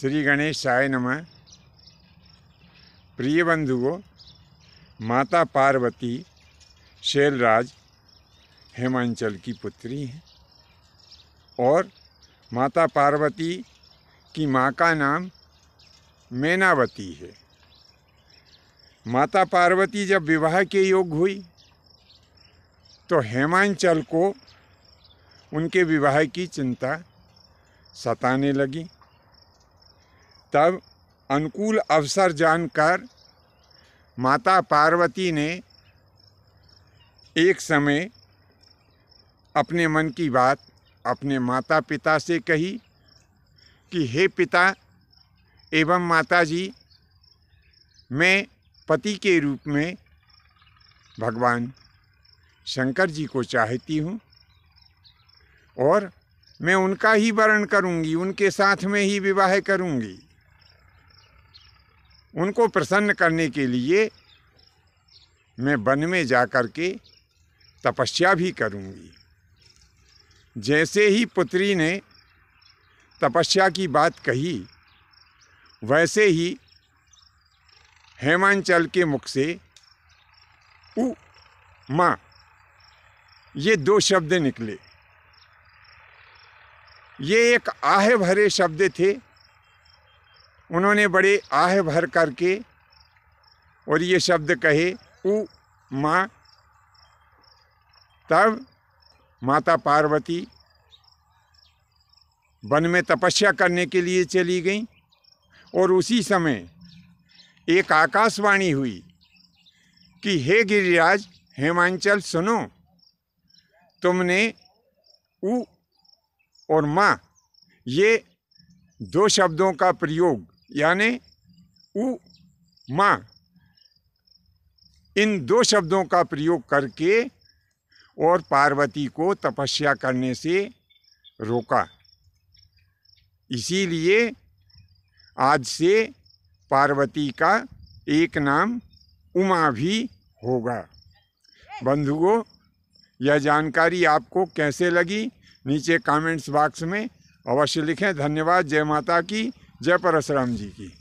श्री गणेश आय नम प्रिय बंधुओं माता पार्वती शैलराज हेमांचल की पुत्री हैं और माता पार्वती की माँ का नाम मैनावती है माता पार्वती जब विवाह के योग हुई तो हेमांचल को उनके विवाह की चिंता सताने लगी तब अनुकूल अवसर जानकर माता पार्वती ने एक समय अपने मन की बात अपने माता पिता से कही कि हे पिता एवं माता जी मैं पति के रूप में भगवान शंकर जी को चाहती हूँ और मैं उनका ही वर्ण करूँगी उनके साथ में ही विवाह करूँगी उनको प्रसन्न करने के लिए मैं वन में जा कर के तपस्या भी करूँगी जैसे ही पुत्री ने तपस्या की बात कही वैसे ही हेमांचल के मुख से उ माँ ये दो शब्द निकले ये एक आहे भरे शब्द थे उन्होंने बड़े आह भर करके और ये शब्द कहे उ माँ तब माता पार्वती वन में तपस्या करने के लिए चली गई और उसी समय एक आकाशवाणी हुई कि हे गिरिराज हेमांचल सुनो तुमने उ और माँ ये दो शब्दों का प्रयोग यानी उ माँ इन दो शब्दों का प्रयोग करके और पार्वती को तपस्या करने से रोका इसीलिए आज से पार्वती का एक नाम उमा भी होगा बंधुओं यह जानकारी आपको कैसे लगी नीचे कमेंट्स बॉक्स में अवश्य लिखें धन्यवाद जय माता की जय परशुराम जी की